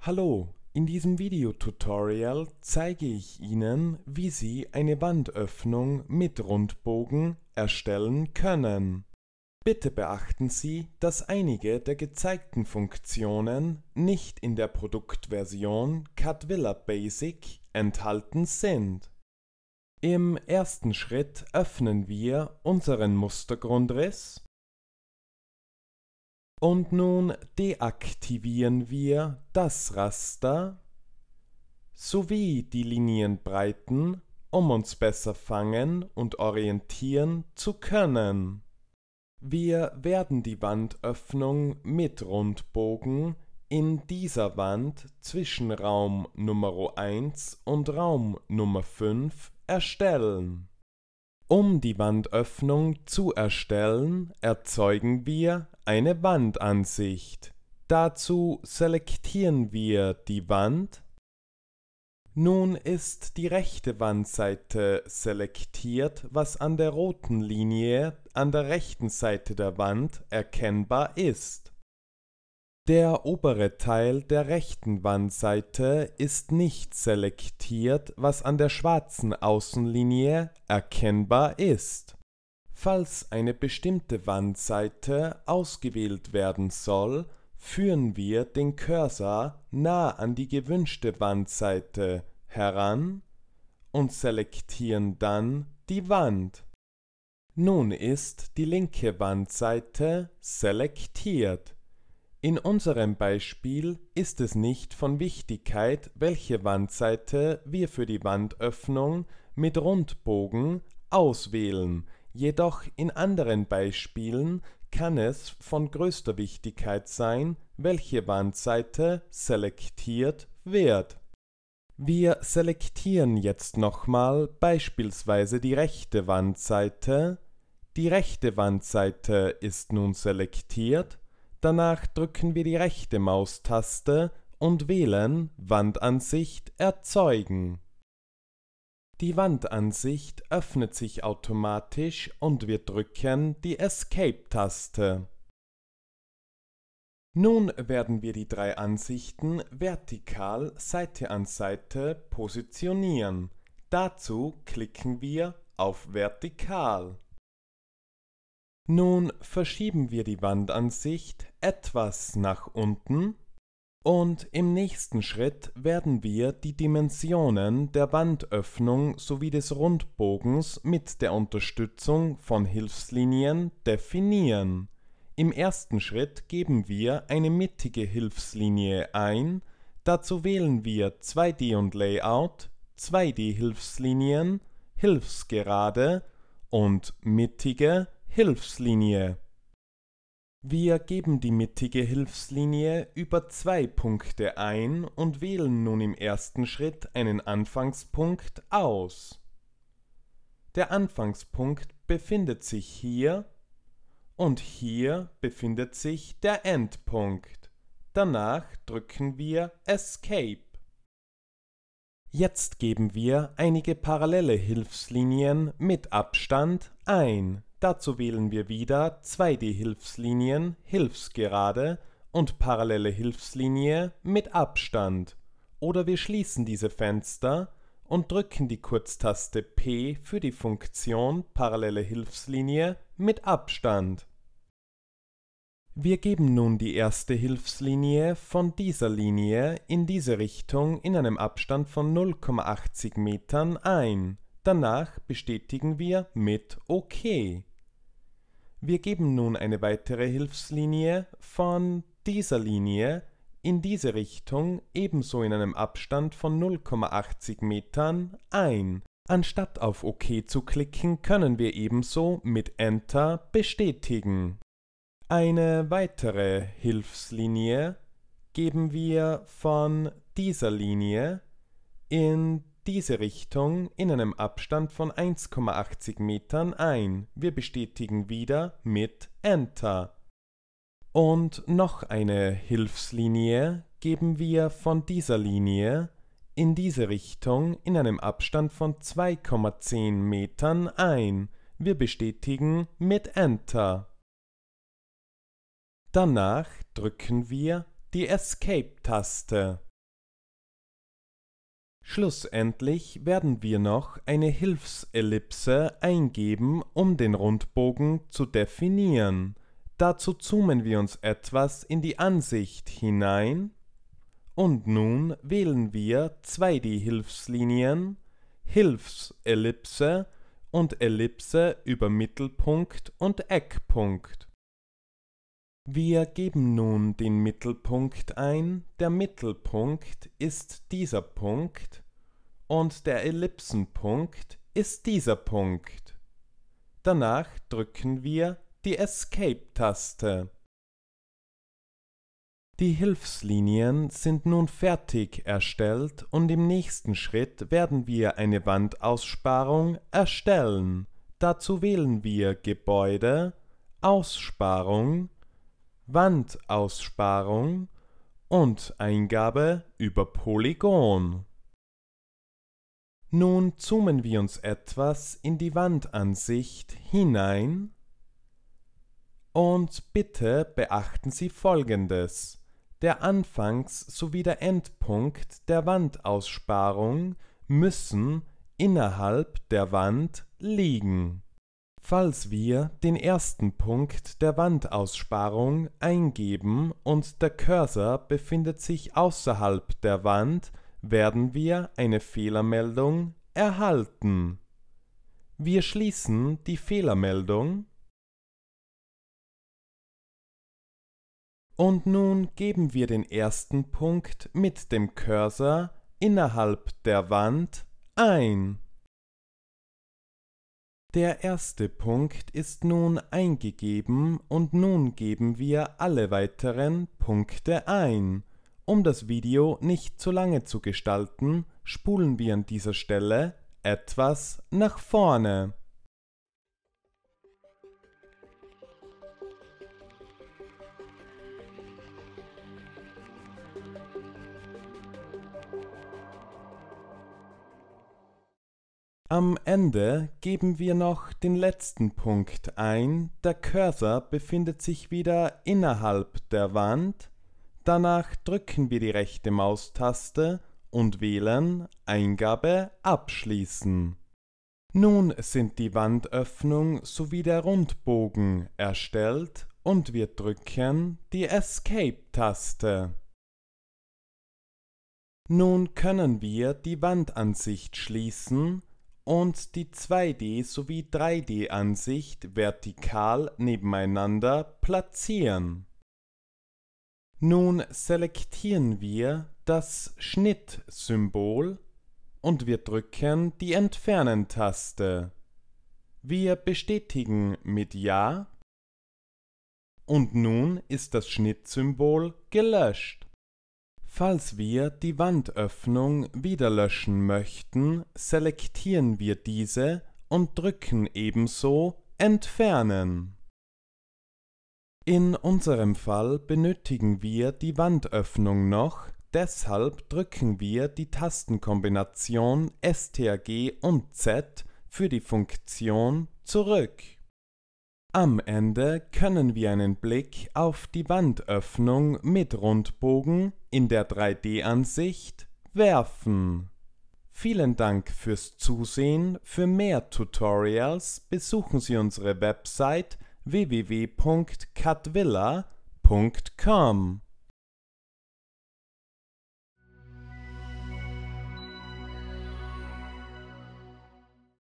Hallo, in diesem Videotutorial zeige ich Ihnen, wie Sie eine Wandöffnung mit Rundbogen erstellen können. Bitte beachten Sie, dass einige der gezeigten Funktionen nicht in der Produktversion Cadwilla Basic enthalten sind. Im ersten Schritt öffnen wir unseren Mustergrundriss und nun deaktivieren wir das Raster sowie die Linienbreiten, um uns besser fangen und orientieren zu können. Wir werden die Wandöffnung mit Rundbogen in dieser Wand zwischen Raum Nummer 1 und Raum Nummer 5 erstellen. Um die Wandöffnung zu erstellen, erzeugen wir eine Wandansicht. Dazu selektieren wir die Wand. Nun ist die rechte Wandseite selektiert, was an der roten Linie an der rechten Seite der Wand erkennbar ist. Der obere Teil der rechten Wandseite ist nicht selektiert, was an der schwarzen Außenlinie erkennbar ist. Falls eine bestimmte Wandseite ausgewählt werden soll, führen wir den Cursor nah an die gewünschte Wandseite heran und selektieren dann die Wand. Nun ist die linke Wandseite selektiert. In unserem Beispiel ist es nicht von Wichtigkeit, welche Wandseite wir für die Wandöffnung mit Rundbogen auswählen, jedoch in anderen Beispielen kann es von größter Wichtigkeit sein, welche Wandseite selektiert wird. Wir selektieren jetzt nochmal beispielsweise die rechte Wandseite. Die rechte Wandseite ist nun selektiert danach drücken wir die rechte Maustaste und wählen Wandansicht erzeugen. Die Wandansicht öffnet sich automatisch und wir drücken die Escape-Taste. Nun werden wir die drei Ansichten vertikal Seite an Seite positionieren. Dazu klicken wir auf Vertikal. Nun verschieben wir die Wandansicht etwas nach unten und im nächsten Schritt werden wir die Dimensionen der Wandöffnung sowie des Rundbogens mit der Unterstützung von Hilfslinien definieren. Im ersten Schritt geben wir eine mittige Hilfslinie ein, dazu wählen wir 2D und Layout, 2D Hilfslinien, Hilfsgerade und mittige Hilfslinie. Wir geben die mittige Hilfslinie über zwei Punkte ein und wählen nun im ersten Schritt einen Anfangspunkt aus. Der Anfangspunkt befindet sich hier und hier befindet sich der Endpunkt. Danach drücken wir Escape. Jetzt geben wir einige parallele Hilfslinien mit Abstand ein, Dazu wählen wir wieder 2D-Hilfslinien, Hilfsgerade und parallele Hilfslinie mit Abstand oder wir schließen diese Fenster und drücken die Kurztaste P für die Funktion parallele Hilfslinie mit Abstand. Wir geben nun die erste Hilfslinie von dieser Linie in diese Richtung in einem Abstand von 0,80 Metern ein. Danach bestätigen wir mit OK. Wir geben nun eine weitere Hilfslinie von dieser Linie in diese Richtung ebenso in einem Abstand von 0,80 Metern ein. Anstatt auf OK zu klicken, können wir ebenso mit Enter bestätigen. Eine weitere Hilfslinie geben wir von dieser Linie in diese Richtung in einem Abstand von 1,80 Metern ein. Wir bestätigen wieder mit Enter. Und noch eine Hilfslinie geben wir von dieser Linie in diese Richtung in einem Abstand von 2,10 Metern ein. Wir bestätigen mit Enter. Danach drücken wir die Escape-Taste. Schlussendlich werden wir noch eine Hilfsellipse eingeben, um den Rundbogen zu definieren. Dazu zoomen wir uns etwas in die Ansicht hinein und nun wählen wir 2D-Hilfslinien, Hilfsellipse und Ellipse über Mittelpunkt und Eckpunkt. Wir geben nun den Mittelpunkt ein. Der Mittelpunkt ist dieser Punkt und der Ellipsenpunkt ist dieser Punkt. Danach drücken wir die Escape-Taste. Die Hilfslinien sind nun fertig erstellt und im nächsten Schritt werden wir eine Wandaussparung erstellen. Dazu wählen wir Gebäude, Aussparung, Wandaussparung und Eingabe über Polygon. Nun zoomen wir uns etwas in die Wandansicht hinein und bitte beachten Sie Folgendes. Der Anfangs- sowie der Endpunkt der Wandaussparung müssen innerhalb der Wand liegen falls wir den ersten Punkt der Wandaussparung eingeben und der Cursor befindet sich außerhalb der Wand, werden wir eine Fehlermeldung erhalten. Wir schließen die Fehlermeldung und nun geben wir den ersten Punkt mit dem Cursor innerhalb der Wand ein. Der erste Punkt ist nun eingegeben und nun geben wir alle weiteren Punkte ein. Um das Video nicht zu lange zu gestalten, spulen wir an dieser Stelle etwas nach vorne. Am Ende geben wir noch den letzten Punkt ein. Der Cursor befindet sich wieder innerhalb der Wand. Danach drücken wir die rechte Maustaste und wählen Eingabe abschließen. Nun sind die Wandöffnung sowie der Rundbogen erstellt und wir drücken die Escape-Taste. Nun können wir die Wandansicht schließen und die 2D- sowie 3D-Ansicht vertikal nebeneinander platzieren. Nun selektieren wir das Schnittsymbol und wir drücken die Entfernen-Taste. Wir bestätigen mit Ja und nun ist das Schnittsymbol gelöscht. Falls wir die Wandöffnung wieder löschen möchten, selektieren wir diese und drücken ebenso Entfernen. In unserem Fall benötigen wir die Wandöffnung noch, deshalb drücken wir die Tastenkombination STRG und Z für die Funktion zurück. Am Ende können wir einen Blick auf die Wandöffnung mit Rundbogen in der 3D-Ansicht werfen. Vielen Dank fürs Zusehen. Für mehr Tutorials besuchen Sie unsere Website www.catvilla.com.